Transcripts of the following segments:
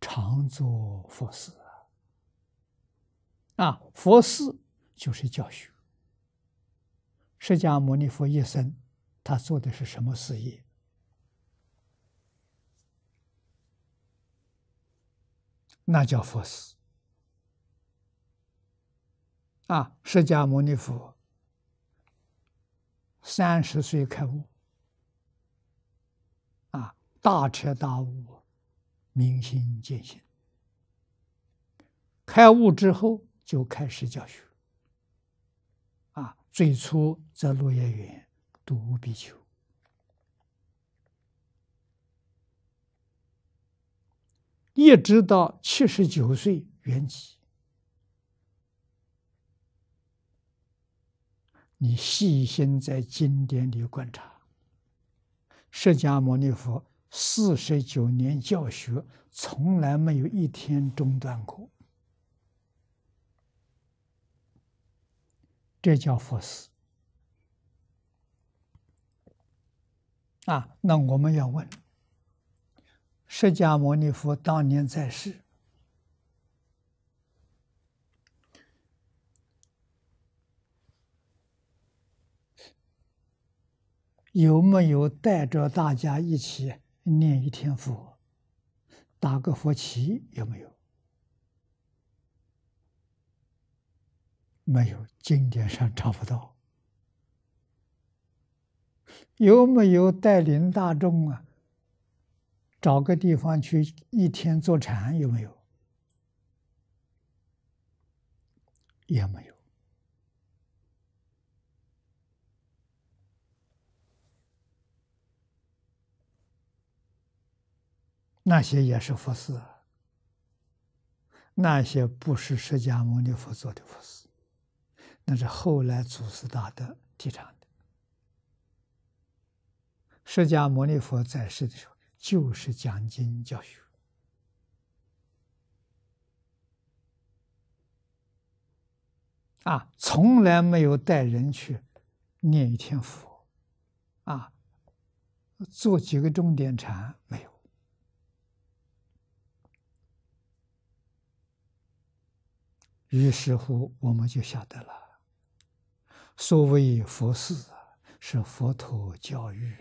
常做佛事啊！佛事就是教学。释迦牟尼佛一生，他做的是什么事业？那叫佛事啊！释迦牟尼佛三十岁开悟啊，大彻大悟。明心见性，开悟之后就开始教学。啊，最初在落叶园独无比丘，一直到七十九岁圆寂。你细心在经典里观察，释迦牟尼佛。四十九年教学，从来没有一天中断过，这叫佛事。啊，那我们要问：释迦牟尼佛当年在世，有没有带着大家一起？念一天佛，打个佛旗有没有？没有，经典上找不到。有没有带领大众啊？找个地方去一天坐禅有没有？也没有。那些也是佛寺，那些不是释迦牟尼佛做的佛寺，那是后来祖师大德提倡的。释迦牟尼佛在世的时候，就是讲经教学，啊，从来没有带人去念一天佛，啊，做几个钟点禅没有。于是乎，我们就晓得了。所谓佛寺，是佛陀教育。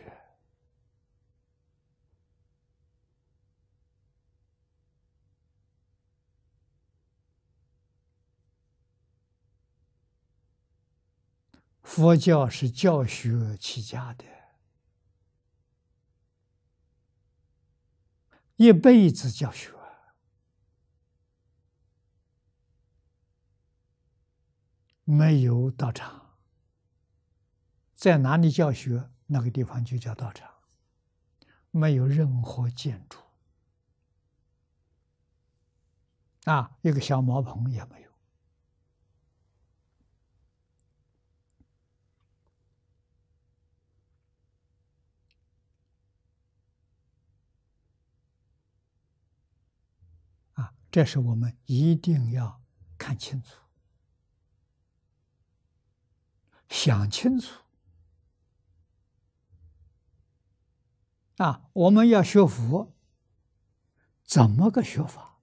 佛教是教学起家的，一辈子教学。没有道场，在哪里教学，那个地方就叫道场，没有任何建筑，啊，一个小茅棚也没有。啊，这是我们一定要看清楚。想清楚啊！我们要学佛，怎么个学法？